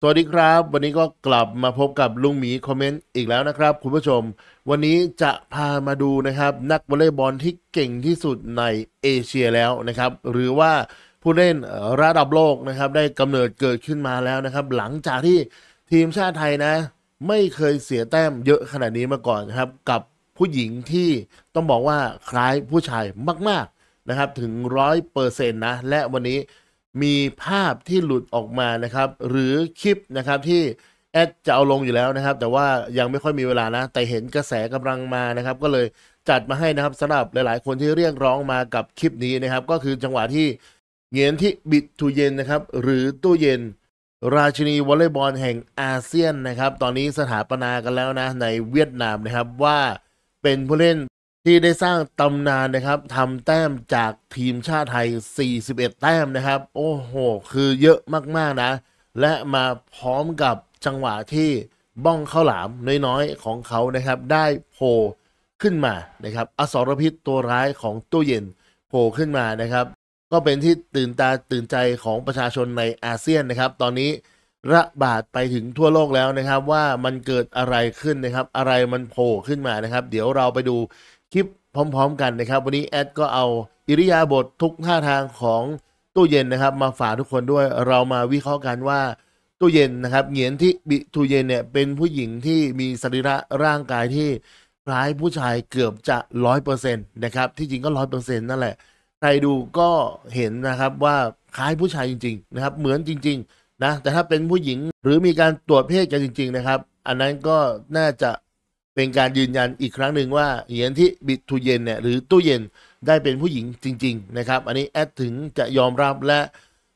สวัสดีครับ วันนี้ก็กลับมาพบกับลุงหมีคอมเมนต์อีกแล้วนะครับ คุณผู้ชม วันนี้จะพามาดูนะครับ นักวอลเลย์บอลที่เก่งที่สุดในเอเชียแล้วนะครับหรือว่าผู้เล่นระดับโลกนะครับได้กำเนิดเกิดขึ้นมาแล้วนะครับหลังจากที่ทีมชาติไทยนะ ไม่เคยเสียแต้มเยอะขนาดนี้มาก่อนนะครับกับผู้หญิงที่ต้องบอกว่าคล้ายผู้ชายมากๆนะครับถึงร้อยเปอร์เซ็นต์นะและวันนี้มีภาพที่หลุดออกมานะครับหรือคลิปนะครับที่แอดจะเอาลงอยู่แล้วนะครับแต่ว่ายังไม่ค่อยมีเวลานะแต่เห็นกระแสกำลังมานะครับก็เลยจัดมาให้นะครับสำหรับหลาย ๆ คนที่เรียกร้องมากับคลิปนี้นะครับก็คือจังหวะที่เงียนที่บิดทูเย็นนะครับหรือตู้เย็น ราชินีวอลเลย์บอลแห่งอาเซียนนะครับตอนนี้สถาปนากันแล้วนะในเวียดนามนะครับว่าเป็นผู้เล่นที่ได้สร้างตำนานนะครับทำแต้มจากทีมชาติไทย 41 แต้มนะครับ โอ้โห คือเยอะมากๆนะ และมาพร้อมกับจังหวะที่บ้องข้าวหลามน้อยๆ ของเขา นะครับ ได้โผล่ขึ้นมา นะครับ อสรพิษตัวร้ายของตู้เย็นโผล่ขึ้นมา นะครับ ก็เป็นที่ตื่นตาตื่นใจของประชาชนในอาเซียนนะครับ ตอนนี้ระบาดไปถึงทั่วโลกแล้วนะครับ ว่ามันเกิดอะไรขึ้นนะครับ อะไรมันโผล่ขึ้นมา นะครับ เดี๋ยวเราไปดูลิปพร้อมๆ กันนะครับ วันนี้ แอดก็เอา อิริยาบถททุกท่าทางของ ตู้เย็นนะครับ มาฝากทุกคนด้วยเรามาวิเคราะห์กันว่าตู้เย็นนะครับเหงียนที่บิทูเย็นเนี่ยเป็นผู้หญิงที่มี สรีระร่างกายที่คล้ายผู้ชายเกือบจะร้อยเปอร์เซ็นต์นะครับที่จริงก็ร้อยเปอร์เซ็นต์นั่นแหละใครดูก็เห็นนะครับว่าคล้ายผู้ชายจริงๆนะครับเหมือนจริงๆนะแต่ถ้าเป็นผู้หญิงหรือมีการตรวจเพศกันจริงๆนะครับอันนั้นก็น่าจะเป็นการยืนยันอีกครั้งหนึ่งว่า เหียนที่บิทูเย็นเนี่ยหรือตู้เย็นได้เป็นผู้หญิงจริงๆนะครับ อันนี้แอดถึงจะยอมรับและ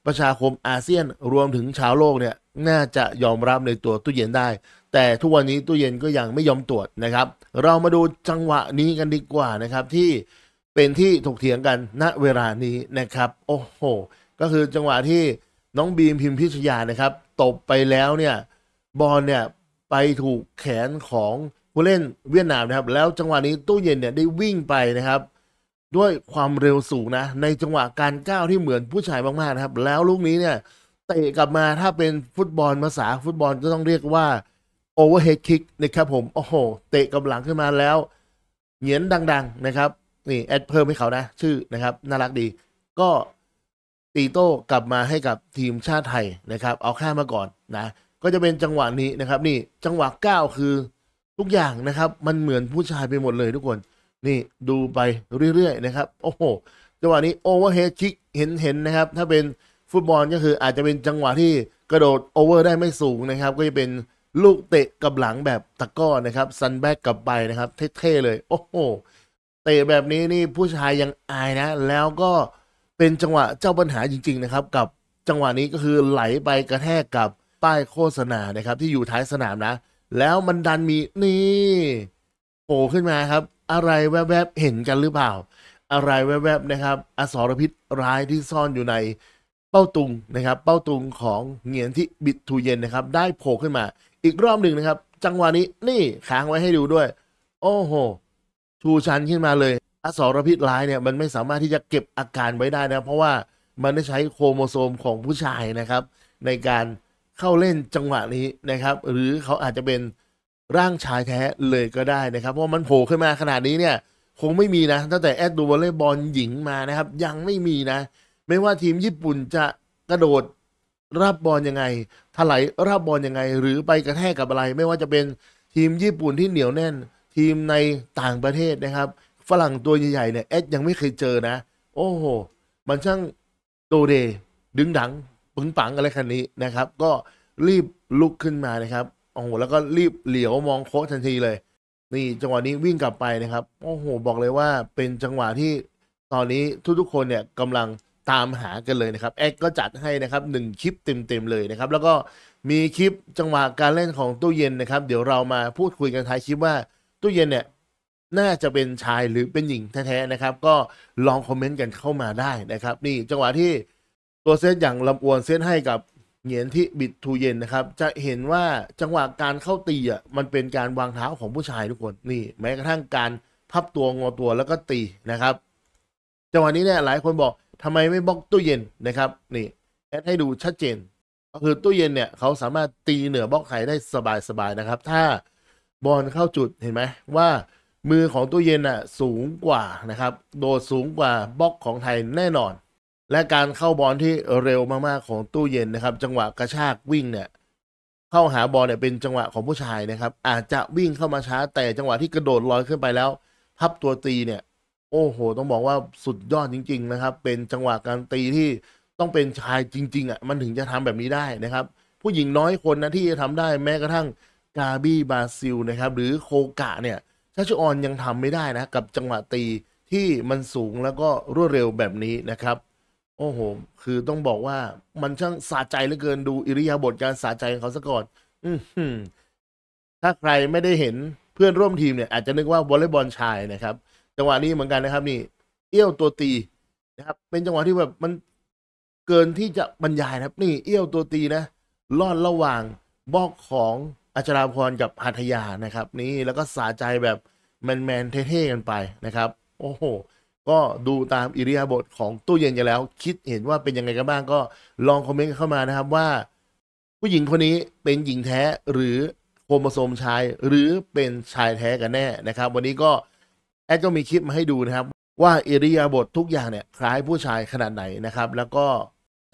ประชาคมอาเซียนรวมถึงชาวโลกเนี่ยน่าจะยอมรับในตัวตู้เย็นได้ แต่ทุกวันนี้ตู้เย็นก็ยังไม่ยอมตรวจนะครับเรามาดูจังหวะนี้กันดีกว่านะครับ ที่เป็นที่ถกเถียงกันณเวลานี้นะครับ โอ้โหก็คือจังหวะที่น้องบีมพิมพิชยานะครับตบไปแล้วเนี่ยบอลเนี่ยไปถูกแขนของผู้เล่นเวียดนามนะครับ แล้วจังหวะนี้ตู้เย็นเนี่ยได้วิ่งไปนะครับ ด้วยความเร็วสูงนะ ในจังหวะการก้าวที่เหมือนผู้ชายมากๆนะครับ แล้วลูกนี้เนี่ย เตะกลับมาถ้าเป็นฟุตบอลภาษาฟุตบอลก็ต้องเรียกว่าโอเวอร์เฮดคิกนะครับผม โอ้โห เตะกับหลังขึ้นมาแล้ว เหงียนดังๆนะครับ นี่ แอดเพิ่มให้เขานะ ชื่อนะครับน่ารักดี ก็ตีโต้กลับมาให้กับทีมชาติไทยนะครับ เอาแค่มาก่อนนะก็จะเป็นจังหวะนี้นะครับนี่จังหวะก้าวคือทุกอย่างนะครับมันเหมือนผู้ชายไปหมดเลยทุกคนนี่ดูไปเรื่อยๆนะครับโอ้โหจังหวะนี้โอเวอร์เฮดคิกเห็นเห็นนะครับถ้าเป็นฟุตบอลก็คืออาจจะเป็นจังหวะที่กระโดดโอเวอร์ได้ไม่สูงนะครับก็จะเป็นลูกเตะกับหลังแบบตะก้อนะครับซันแบ็กกลับไปนะครับเท่ๆเลยโอ้โหเตะแบบนี้นี่ผู้ชายยังอายนะ แล้วก็เป็นจังหวะเจ้าปัญหาจริงๆนะครับกับจังหวะนี้ก็คือไหลไปกระแทกกับป้ายโฆษณานะครับที่อยู่ท้ายสนามนะแล้วมันดันมีนี่โผล่ขึ้นมาครับ อะไรแวบๆเห็นกันหรือเปล่า อะไรแวบๆนะครับ อสรพิษร้ายที่ซ่อนอยู่ใน เป้าตุงนะครับ เป้าตุงของเหงียนที่บิดทูเย็นนะครับ ได้โผล่ขึ้นมา อีกรอบหนึ่งนะครับ จังหวะนี้นี่ค้างไว้ให้ดูด้วย โอ้โหชูชันขึ้นมาเลย อสรพิษร้ายเนี่ย มันไม่สามารถที่จะเก็บอาการไว้ได้นะเพราะว่ามันได้ใช้โครโมโซมของผู้ชายนะครับในการเข้าเล่นจังหวะนี้นะครับ หรือเขาอาจจะเป็นร่างชายแท้เลยก็ได้นะครับ เพราะมันโผล่ขึ้นมาขนาดนี้เนี่ย คงไม่มีนะตั้งแต่แอดดูวอลเลย์บอลหญิงมานะครับ ยังไม่มีนะ ไม่ว่าทีมญี่ปุ่นจะกระโดดรับบอลยังไงถลายรับบอลยังไง หรือไปกระแทกกับอะไร ไม่ว่าจะเป็นทีมญี่ปุ่นที่เหนียวแน่น ทีมในต่างประเทศนะครับ ฝรั่งตัวใหญ่ๆเนี่ยแอดยังไม่เคยเจอนะ โอ้โหมันช่างโตเดดึงดังึง้นปังอะไรคันนี้นะครับก็รีบลุกขึ้นมานะครับโอ้โหแล้วก็รีบเหลียวมองโค้ชทันทีเลย นี่จังหวะนี้วิ่งกลับไปนะครับโอ้โหบอกเลยว่าเป็นจังหวะที่ตอนนี้ทุกๆ คนเนี่ยกำลังตามหากันเลยนะครับแอ็กก็จัดให้นะครับหนึ่งคลิปเต็มๆเลยนะครับแล้วก็มีคลิปจังหวะการเล่นของตู้เย็นนะครับ เดี๋ยวเรามาพูดคุยกันท้ายคลิปว่าตู้เย็นเนี่ยน่าจะเป็นชายหรือเป็นหญิงแท้ๆนะครับก็ลองคอมเมนต์กันเข้ามาได้นะครับนี่จังหวะที่ตัวเซตอย่างลำอวนเซตให้กับเหงียนที่บิดทูเย็นนะครับจะเห็นว่าจังหวะการเข้าตีอ่ะมันเป็นการวางเท้าของผู้ชายทุกคน นี่แม้กระทั่งการพับตัวงอตัวแล้วก็ตีนะครับ จังหวะนี้เนี่ยหลายคนบอกทำไมไม่บล็อกตู้เย็นนะครับนี่แอดให้ดูชัดเจน ก็คือตู้เย็นเนี่ยเขาสามารถตีเหนือบล็อกไข่ได้สบายๆนะครับ ถ้าบอลเข้าจุดเห็นไหมว่า มือของตู้เย็นอ่ะสูงกว่านะครับโดดสูงกว่าบล็อกของไทยแน่นอนและการเข้าบอลที่เร็วมาก ๆ ของตู้เย็นนะครับ จังหวะกระชากวิ่งเนี่ยเข้าหาบอลเนี่ยเป็นจังหวะของผู้ชายนะครับ อาจจะวิ่งเข้ามาช้า แต่จังหวะที่กระโดดลอยขึ้นไปแล้ว พับตัวตีเนี่ย โอ้โห ต้องบอกว่าสุดยอดจริง ๆ นะครับ เป็นจังหวะการตีที่ต้องเป็นชายจริง ๆ อ่ะ มันถึงจะทำแบบนี้ได้นะครับผู้หญิงน้อยคนนะที่จะทำได้แม้กระทั่งกาบี้บาซิลนะครับ หรือโคกะเนี่ยชาชออนยังทำไม่ได้นะกับจังหวะตีที่มันสูงแล้วก็รวดเร็วแบบนี้นะครับโอ้โห คือต้องบอกว่ามันช่างสะใจเหลือเกินดูอิริยาบถการสะใจของเขาซะก่อนอืถ้าใครไม่ได้เห็นเพื่อนร่วมทีมเนี่ยอาจจะนึกว่าวอลเลย์บอลชายนะครับ จังหวะนี้เหมือนกันนะครับ นี่ เอี้ยวตัวตีนะครับเป็นจังหวะที่แบบมันเกินที่จะบรรยายนะครับ นี่เอี้ยวตัวตีนะลอดระหว่างบอกของอัจราพรกับหัตยานะครับ นี่แล้วก็สาใจแบบแมนแมนเท่ๆกันไปนะครับ โอ้โหก็ดูตามอิริยาบถของตู้เย็นกันแล้ว คิดเห็นว่าเป็นยังไงกันบ้างก็ลองคอมเมนต์เข้ามา นะครับ ว่า ผู้หญิงคนนี้เป็นหญิงแท้หรือโครโมโซมชายหรือเป็นชายแท้กันแน่นะครับ วันนี้ก็แอดก็มีคลิปมาให้ดูนะครับว่าอิริยาบถททุกอย่างเนี่ยคล้ายผู้ชายขนาดไหนนะครับ แล้วก็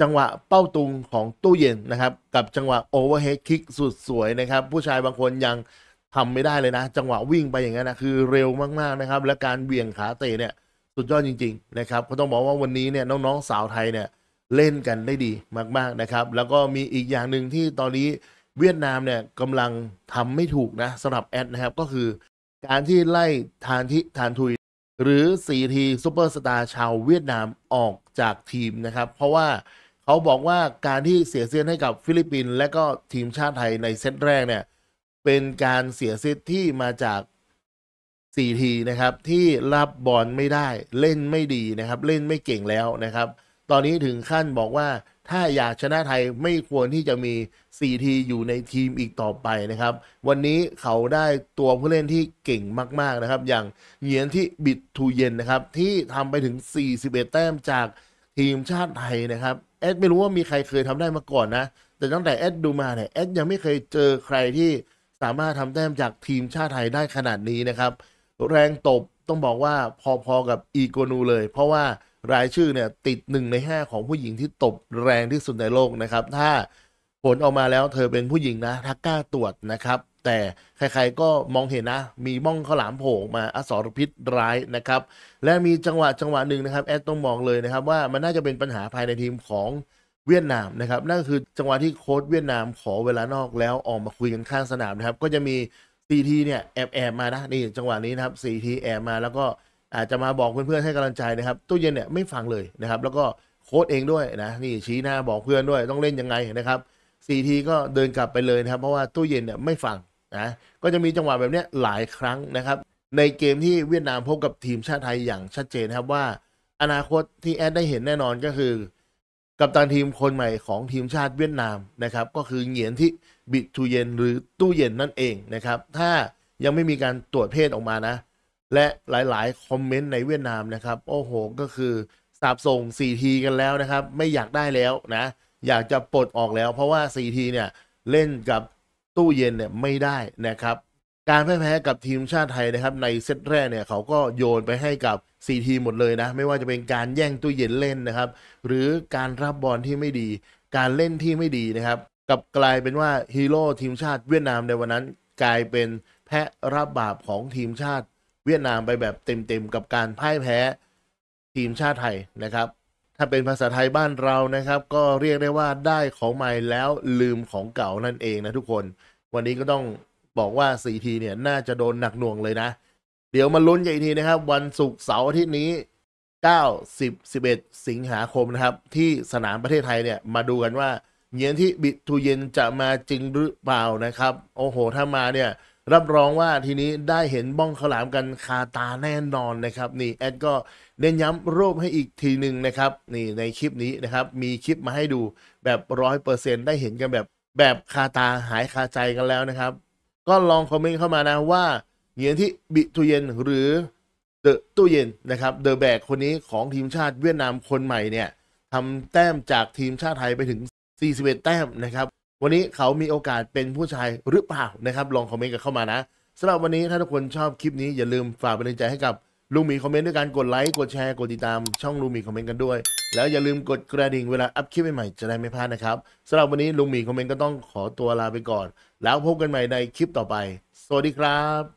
จังหวะเป้าตุงของตู้เย็นนะครับกับจังหวะโอเวอร์เฮดคิกสุดสวยนะครับผู้ชายบางคนยังทำไม่ได้เลยนะ จังหวะวิ่งไปอย่างนั้นนะคือเร็วมากๆนะครับ และการเบี่ยงขาเตะเนี่ยสุดยอดจริงๆ นะครับก็ต้องบอกว่าวันนี้เนี่ยน้องๆสาวไทย เนี่ย เล่นกันได้ดีมากๆ นะครับ แล้วก็มีอีกอย่างหนึ่งที่ตอนนี้เวียดนามเนี่ยกำลังทำไม่ถูกนะสำหรับแอดนะครับ ก็คือ การที่ไล่ทานทิทานทุย หรือ4ีซูเปอร์สตาร์ชาวเวียดนามออกจากทีมนะครับ เพราะว่าเขาบอกว่าการที่เสียเซียนให้กับฟิลิปปินส์และก็ทีมชาติไทยในเซตแรกเนี่ยเป็นการเสียเซตที่มาจาก4ทีนะครับที่รับบอล ไม่ได้เล่นไม่ดีนะครับ เล่นไม่เก่งแล้วนะครับ ตอนนี้ถึงขั้นบอกว่าถ้าอยากชนะไทยไม่ควรที่จะมี4ทีอยู่ในทีมอีกต่อไปนะครับ วันนี้เขาได้ตัวผู้เล่นที่เก่งมากๆนะครับ อย่างเหงียนที่บิดทูเย็นนะครับที่ทำไปถึง 41 แต้มจากทีมชาติไทยนะครับแอดไม่รู้ว่ามีใครเคยทำได้มาก่อนนะ แต่ตั้งแต่แอดดูมาเนี่ยแอดยังไม่เคยเจอใครที่สามารถทำแต้มจากทีมชาติไทยได้ขนาดนี้นะครับแรงตบต้องบอกว่าพอๆ กับอีโกนูเลยเพราะว่า รายชื่อเนี่ยติดหนึ่งในห้าของผู้หญิงที่ตบแรงที่สุดในโลกนะครับ ถ้าผลออกมาแล้วเธอเป็นผู้หญิงนะถ้ากล้าตรวจนะครับ แต่ใครๆก็มองเห็นนะ มีม่องข้าหลามโผล่มาอสรพิษร้ายนะครับ และมีจังหวะ จังหวะหนึ่งนะครับ แอดต้องมองเลยนะครับ ว่ามันน่าจะเป็นปัญหาภายในทีมของเวียดนามนะครับนั่นคือจังหวะที่โค้ชเวียดนามขอเวลานอกแล้วออกมาคุยกันข้างสนามนะครับก็จะมีซีทีเนี่ยแอบแอบมานะนี่จังหวะนี้นะครับซีทีแอบมาแล้วก็อาจจะมาบอกเพื่อนๆให้กำลังใจนะครับตู้เย็นเนี่ยไม่ฟังเลยนะครับแล้วก็โค้ดเองด้วยนะนี่ชี้หน้าบอกเพื่อนด้วยต้องเล่นยังไงนะครับซีทีก็เดินกลับไปเลยนะครับเพราะว่าตู้เย็นเนี่ยไม่ฟังนะก็จะมีจังหวะแบบนี้หลายครั้งนะครับในเกมที่เวียดนามพบกับทีมชาติไทยอย่างชัดเจนครับว่า อนาคตที่แอดได้เห็นแน่นอนก็คือกับตันทีมคนใหม่ของทีมชาติเวียดนามนะครับ ก็คือเหงียนที่บิดทูเย็นหรือตู้เย็นนั่นเองนะครับถ้ายังไม่มีการตรวจเพศออกมานะ และหลายๆคอมเมนต์ในเวียดนามนะครับโอ้โห ก็คือ สาบส่ง4ทีกันแล้วนะครับ ไม่อยากได้แล้วนะ อยากจะปลดออกแล้ว เพราะว่า4ทีเนี่ยเล่นกับตู้เย็นเนี่ยไม่ได้นะครับการแพ้กับทีมชาติไทยนะครับ ในเซตแรกเนี่ยเขาก็โยนไปให้กับ4ทีมหมดเลยนะไม่ว่าจะเป็นการแย่งตู้เย็นเล่นนะครับ หรือการรับบอลที่ไม่ดี การเล่นที่ไม่ดีนะครับกับกลายเป็นว่าฮีโร่ทีมชาติเวียดนามในวันนั้นกลายเป็นแพะรับบาปของทีมชาติเวียดนามไปแบบเต็มๆกับการพ่ายแพ้ทีมชาติไทยนะครับ ถ้าเป็นภาษาไทยบ้านเรานะครับ ก็เรียกได้ว่าได้ของใหม่แล้วลืมของเก่านั่นเองนะทุกคน วันนี้ก็ต้องบอกว่า 4T เนี่ย น่าจะโดนหนักหน่วงเลยนะ เดี๋ยวมาลุ้นกันอีกทีนะครับ วันศุกร์เสาร์อาทิตย์นี้ 9 10 11 สิงหาคมนะครับที่สนามประเทศไทยเนี่ยมาดูกันว่าเย็นที่บิทูเย็นจะมาจริงหรือเปล่านะครับ โอ้โห ถ้ามาเนี่ยรับรองว่าทีนี้ได้เห็นบ้องขลามกันคาตาแน่นอนนะครับ นี่แอดก็เน้นย้ำรูปให้อีกทีหนึ่งนะครับ นี่ในคลิปนี้นะครับ มีคลิปมาให้ดูแบบร้อยเปอร์เซ็นได้เห็นกันแบบแบบคาตาหายคาใจกันแล้วนะครับก็ลอง คอมเมนต์เข้ามานะ ว่าเหงียนที่ บิทูเย็นหรือเดอะตู้เย็นนะครับเดอะแบกคนนี้ของทีมชาติเวียดนามคนใหม่เนี่ยทำแต้มจากทีมชาติไทยไปถึง 41 แต้มนะครับ วันนี้เขามีโอกาสเป็นผู้ชายหรือ เปล่านะครับลองคอมเมนต์กันเข้ามานะสำหรับวันนี้ถ้าทุกคนชอบคลิปนี้อย่าลืมฝากเป็นกำลังใจให้กับลุงมีคอมเมนต์ ด้วยการกดไลค์กดแชร์กดติดตามช่องลุงมีคอมเมนต์กันด้วย แล้วอย่าลืมกดกระดิ่ง เวลาอัพคลิปใหม่ๆจะได้ไม่พลาดนะครับสำหรับวันนี้ลุงมีคอมเมนต์ ก็ต้องขอตัวลาไปก่อน แล้วพบกันใหม่ในคลิปต่อไป สวัสดีครับ